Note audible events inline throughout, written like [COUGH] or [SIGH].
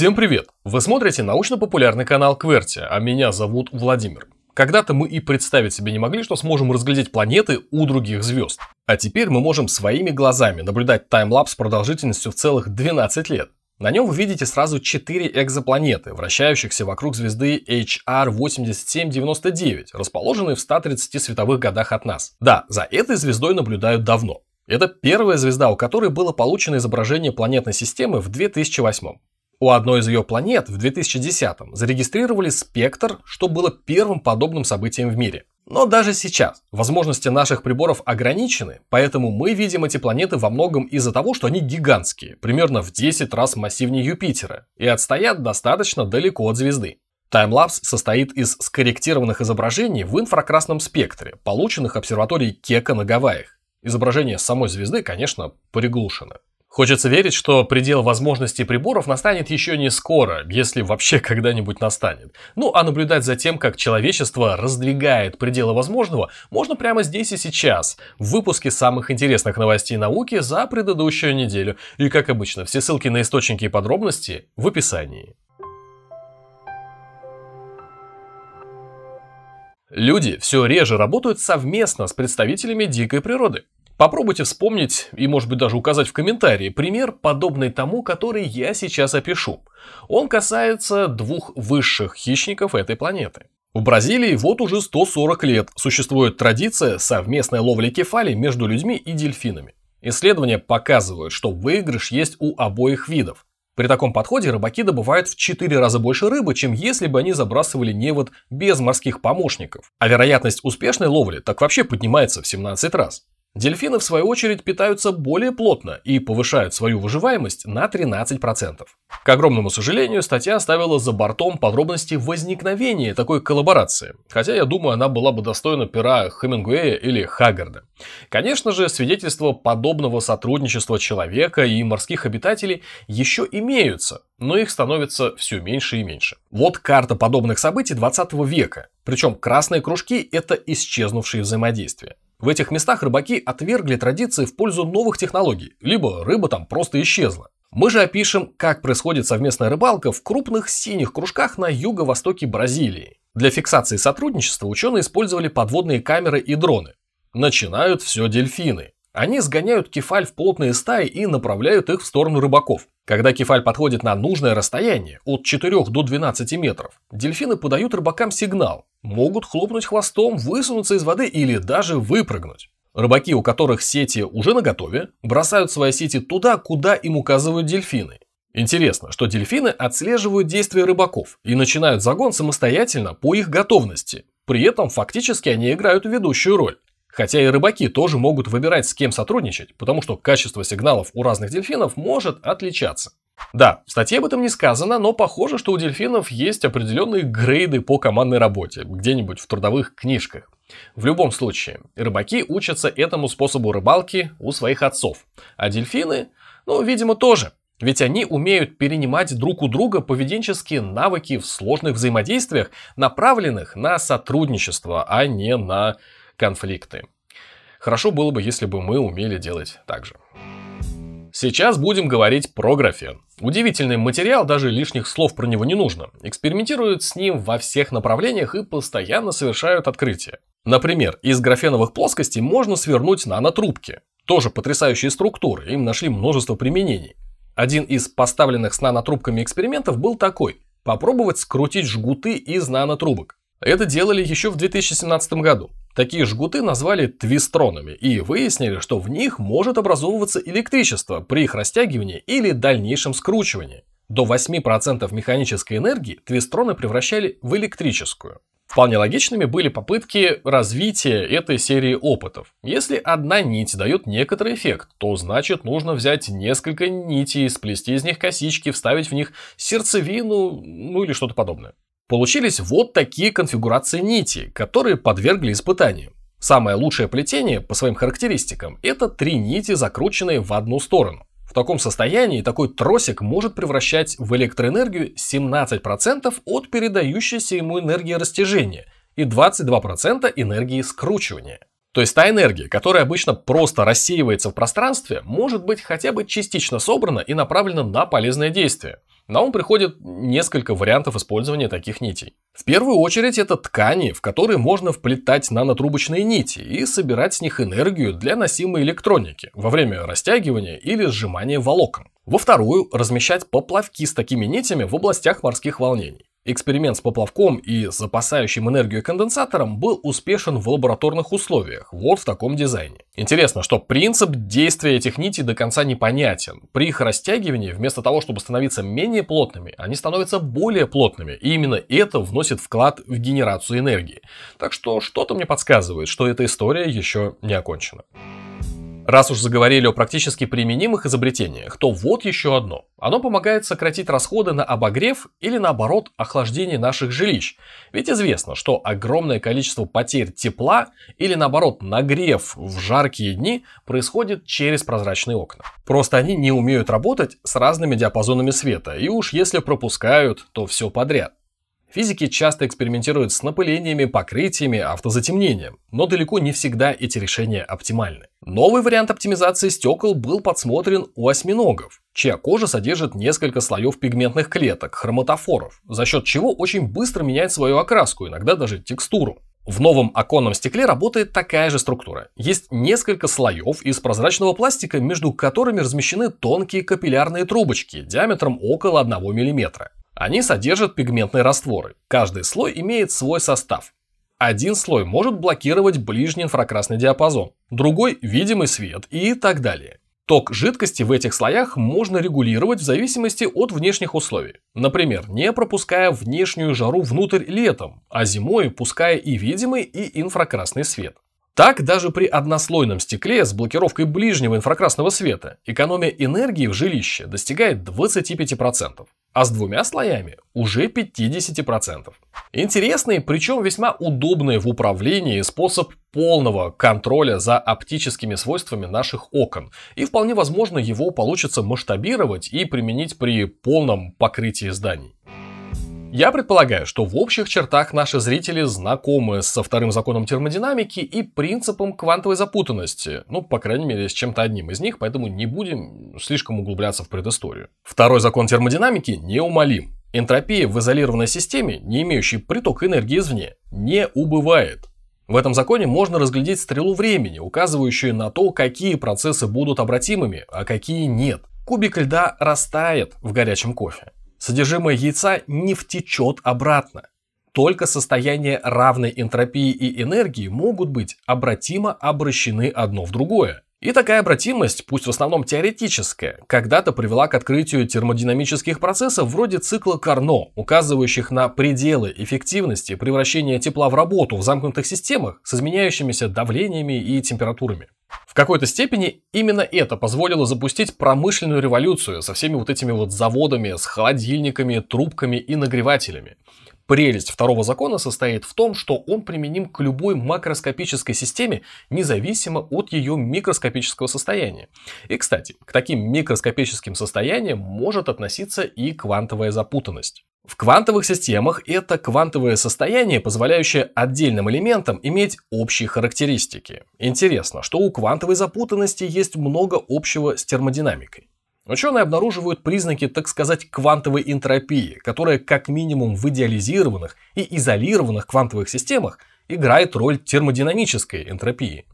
Всем привет! Вы смотрите научно-популярный канал Кверти, а меня зовут Владимир. Когда-то мы и представить себе не могли, что сможем разглядеть планеты у других звезд. А теперь мы можем своими глазами наблюдать таймлапс продолжительностью в целых 12 лет. На нем вы видите сразу 4 экзопланеты, вращающихся вокруг звезды HR8799, расположенной в 130 световых годах от нас. Да, за этой звездой наблюдают давно. Это первая звезда, у которой было получено изображение планетной системы в 2008. У одной из ее планет в 2010-м зарегистрировали спектр, что было первым подобным событием в мире. Но даже сейчас возможности наших приборов ограничены, поэтому мы видим эти планеты во многом из-за того, что они гигантские, примерно в 10 раз массивнее Юпитера, и отстоят достаточно далеко от звезды. Таймлапс состоит из скорректированных изображений в инфракрасном спектре, полученных обсерваторией Кека на Гавайях. Изображение самой звезды, конечно, приглушено. Хочется верить, что предел возможностей приборов настанет еще не скоро, если вообще [LAUGHS] когда-нибудь настанет. Ну а наблюдать за тем, как человечество раздвигает пределы возможного, можно прямо здесь и сейчас, в выпуске самых интересных новостей науки за предыдущую неделю. И как обычно, все ссылки на источники и подробности в описании. Люди все реже работают совместно с представителями дикой природы. Попробуйте вспомнить и, может быть, даже указать в комментарии пример, подобный тому, который я сейчас опишу. Он касается двух высших хищников этой планеты. В Бразилии вот уже 140 лет существует традиция совместной ловли кефали между людьми и дельфинами. Исследования показывают, что выигрыш есть у обоих видов. При таком подходе рыбаки добывают в 4 раза больше рыбы, чем если бы они забрасывали невод без морских помощников. А вероятность успешной ловли так вообще поднимается в 17 раз. Дельфины, в свою очередь, питаются более плотно и повышают свою выживаемость на 13%. К огромному сожалению, статья оставила за бортом подробности возникновения такой коллаборации, хотя, я думаю, она была бы достойна пера Хемингуэя или Хаггарда. Конечно же, свидетельства подобного сотрудничества человека и морских обитателей еще имеются, но их становится все меньше и меньше. Вот карта подобных событий 20 века, причем красные кружки – это исчезнувшие взаимодействия. В этих местах рыбаки отвергли традиции в пользу новых технологий, либо рыба там просто исчезла. Мы же опишем, как происходит совместная рыбалка в крупных синих кружках на юго-востоке Бразилии. Для фиксации сотрудничества ученые использовали подводные камеры и дроны. Начинают все дельфины. Они сгоняют кефаль в плотные стаи и направляют их в сторону рыбаков. Когда кефаль подходит на нужное расстояние, от 4 до 12 метров, дельфины подают рыбакам сигнал, могут хлопнуть хвостом, высунуться из воды или даже выпрыгнуть. Рыбаки, у которых сети уже наготове, бросают свои сети туда, куда им указывают дельфины. Интересно, что дельфины отслеживают действия рыбаков и начинают загон самостоятельно по их готовности. При этом фактически они играют ведущую роль. Хотя и рыбаки тоже могут выбирать, с кем сотрудничать, потому что качество сигналов у разных дельфинов может отличаться. Да, в статье об этом не сказано, но похоже, что у дельфинов есть определенные грейды по командной работе, где-нибудь в трудовых книжках. В любом случае, рыбаки учатся этому способу рыбалки у своих отцов, а дельфины, ну, видимо, тоже. Ведь они умеют перенимать друг у друга поведенческие навыки в сложных взаимодействиях, направленных на сотрудничество, а не на конфликты. Хорошо было бы, если бы мы умели делать так же. Сейчас будем говорить про графен. Удивительный материал, даже лишних слов про него не нужно. Экспериментируют с ним во всех направлениях и постоянно совершают открытия. Например, из графеновых плоскостей можно свернуть нанотрубки. Тоже потрясающие структуры, им нашли множество применений. Один из поставленных с нанотрубками экспериментов был такой. Попробовать скрутить жгуты из нанотрубок. Это делали еще в 2017 году. Такие жгуты назвали твистронами и выяснили, что в них может образовываться электричество при их растягивании или дальнейшем скручивании. До 8% механической энергии твистроны превращали в электрическую. Вполне логичными были попытки развития этой серии опытов. Если одна нить дает некоторый эффект, то значит нужно взять несколько нитей, сплести из них косички, вставить в них сердцевину, ну или что-то подобное. Получились вот такие конфигурации нити, которые подвергли испытаниям. Самое лучшее плетение по своим характеристикам – это три нити, закрученные в одну сторону. В таком состоянии такой тросик может превращать в электроэнергию 17% от передающейся ему энергии растяжения и 22% энергии скручивания. То есть та энергия, которая обычно просто рассеивается в пространстве, может быть хотя бы частично собрана и направлена на полезное действие на ум приходит несколько вариантов использования таких нитей. В первую очередь это ткани, в которые можно вплетать нанотрубочные нити и собирать с них энергию для носимой электроники во время растягивания или сжимания волокон. Во вторую – размещать поплавки с такими нитями в областях морских волнений. Эксперимент с поплавком и запасающим энергию конденсатором был успешен в лабораторных условиях, вот в таком дизайне. Интересно, что принцип действия этих нитей до конца непонятен. При их растягивании, вместо того, чтобы становиться менее плотными, они становятся более плотными, и именно это вносит вклад в генерацию энергии. Так что что-то мне подсказывает, что эта история еще не окончена. Раз уж заговорили о практически применимых изобретениях, то вот еще одно. Оно помогает сократить расходы на обогрев или наоборот охлаждение наших жилищ. Ведь известно, что огромное количество потерь тепла или наоборот нагрев в жаркие дни происходит через прозрачные окна. Просто они не умеют работать с разными диапазонами света, и уж если пропускают, то все подряд. Физики часто экспериментируют с напылениями, покрытиями, автозатемнением, но далеко не всегда эти решения оптимальны. Новый вариант оптимизации стекол был подсмотрен у осьминогов, чья кожа содержит несколько слоев пигментных клеток, хроматофоров, за счет чего очень быстро меняет свою окраску, иногда даже текстуру. В новом оконном стекле работает такая же структура. Есть несколько слоев из прозрачного пластика, между которыми размещены тонкие капиллярные трубочки диаметром около 1 мм. Они содержат пигментные растворы. Каждый слой имеет свой состав. Один слой может блокировать ближний инфракрасный диапазон, другой – видимый свет и так далее. Ток жидкости в этих слоях можно регулировать в зависимости от внешних условий. Например, не пропуская внешнюю жару внутрь летом, а зимой пуская и видимый, и инфракрасный свет. Так даже при однослойном стекле с блокировкой ближнего инфракрасного света экономия энергии в жилище достигает 25%, а с двумя слоями уже 50%. Интересный, причем весьма удобный в управлении способ полного контроля за оптическими свойствами наших окон, и вполне возможно его получится масштабировать и применить при полном покрытии зданий. Я предполагаю, что в общих чертах наши зрители знакомы со вторым законом термодинамики и принципом квантовой запутанности. Ну, по крайней мере, с чем-то одним из них, поэтому не будем слишком углубляться в предысторию. Второй закон термодинамики неумолим. Энтропия в изолированной системе, не имеющей приток энергии извне, не убывает. В этом законе можно разглядеть стрелу времени, указывающую на то, какие процессы будут обратимыми, а какие нет. Кубик льда растает в горячем кофе содержимое яйца не втечет обратно. Только состояние равной энтропии и энергии могут быть обратимо обращены одно в другое. И такая обратимость, пусть в основном теоретическая, когда-то привела к открытию термодинамических процессов вроде цикла Карно, указывающих на пределы эффективности превращения тепла в работу в замкнутых системах с изменяющимися давлениями и температурами. В какой-то степени именно это позволило запустить промышленную революцию со всеми вот этими вот заводами, с холодильниками, трубками и нагревателями. Прелесть второго закона состоит в том, что он применим к любой макроскопической системе, независимо от ее микроскопического состояния. И, кстати, к таким микроскопическим состояниям может относиться и квантовая запутанность. В квантовых системах это квантовое состояние, позволяющее отдельным элементам иметь общие характеристики. Интересно, что у квантовой запутанности есть много общего с термодинамикой. Ученые обнаруживают признаки, так сказать, квантовой энтропии, которая как минимум в идеализированных и изолированных квантовых системах играет роль термодинамической энтропии.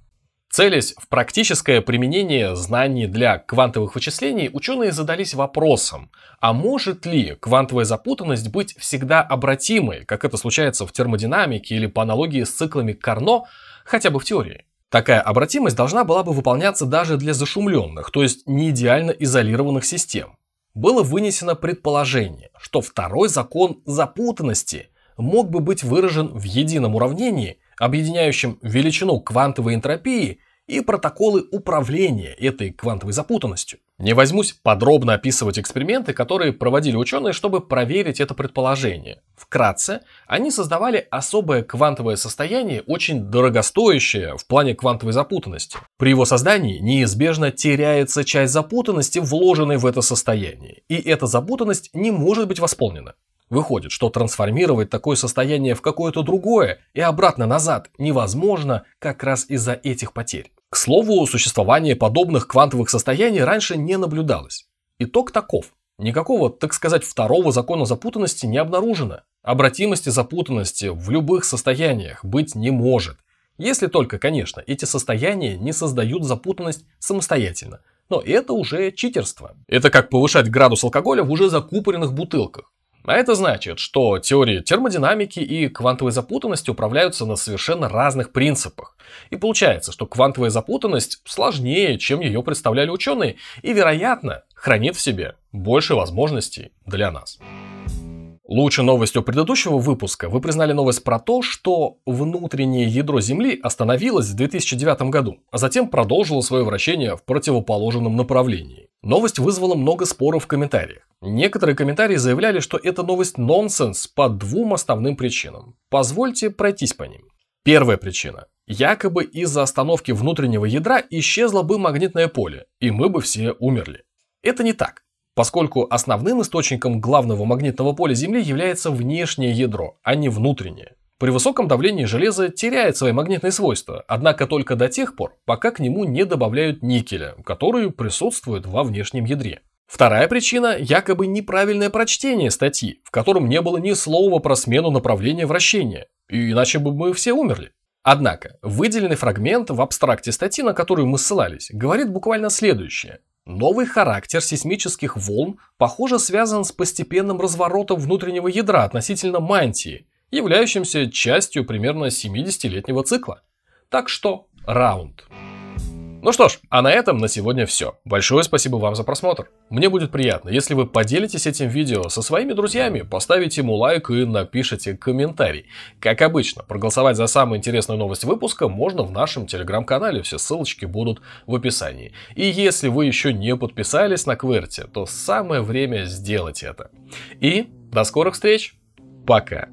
Целясь в практическое применение знаний для квантовых вычислений, ученые задались вопросом, а может ли квантовая запутанность быть всегда обратимой, как это случается в термодинамике или по аналогии с циклами Карно, хотя бы в теории? Такая обратимость должна была бы выполняться даже для зашумленных, то есть не идеально изолированных систем. Было вынесено предположение, что второй закон запутанности мог бы быть выражен в едином уравнении, объединяющем величину квантовой энтропии и протоколы управления этой квантовой запутанностью. Не возьмусь подробно описывать эксперименты, которые проводили ученые, чтобы проверить это предположение. Вкратце, они создавали особое квантовое состояние, очень дорогостоящее в плане квантовой запутанности. При его создании неизбежно теряется часть запутанности, вложенной в это состояние, и эта запутанность не может быть восполнена. Выходит, что трансформировать такое состояние в какое-то другое и обратно назад невозможно как раз из-за этих потерь. К слову, существование подобных квантовых состояний раньше не наблюдалось. Итог таков. Никакого, так сказать, второго закона запутанности не обнаружено. Обратимости запутанности в любых состояниях быть не может. Если только, конечно, эти состояния не создают запутанность самостоятельно. Но это уже читерство. Это как повышать градус алкоголя в уже закупоренных бутылках. А это значит, что теории термодинамики и квантовой запутанности управляются на совершенно разных принципах. И получается, что квантовая запутанность сложнее, чем ее представляли ученые, и, вероятно, хранит в себе больше возможностей для нас. Лучшей новостью предыдущего выпуска вы признали новость про то, что внутреннее ядро Земли остановилось в 2009 году, а затем продолжило свое вращение в противоположном направлении. Новость вызвала много споров в комментариях. Некоторые комментарии заявляли, что эта новость нонсенс по двум основным причинам. Позвольте пройтись по ним. Первая причина. Якобы из-за остановки внутреннего ядра исчезло бы магнитное поле, и мы бы все умерли. Это не так поскольку основным источником главного магнитного поля Земли является внешнее ядро, а не внутреннее. При высоком давлении железо теряет свои магнитные свойства, однако только до тех пор, пока к нему не добавляют никеля, который присутствует во внешнем ядре. Вторая причина – якобы неправильное прочтение статьи, в котором не было ни слова про смену направления вращения, иначе бы мы все умерли. Однако, выделенный фрагмент в абстракте статьи, на которую мы ссылались, говорит буквально следующее. Новый характер сейсмических волн, похоже, связан с постепенным разворотом внутреннего ядра относительно мантии, являющимся частью примерно 70-летнего цикла. Так что раунд. Ну что ж, а на этом на сегодня все. Большое спасибо вам за просмотр. Мне будет приятно, если вы поделитесь этим видео со своими друзьями, поставите ему лайк и напишите комментарий. Как обычно, проголосовать за самую интересную новость выпуска можно в нашем телеграм-канале, все ссылочки будут в описании. И если вы еще не подписались на Кверти, то самое время сделать это. И до скорых встреч, пока!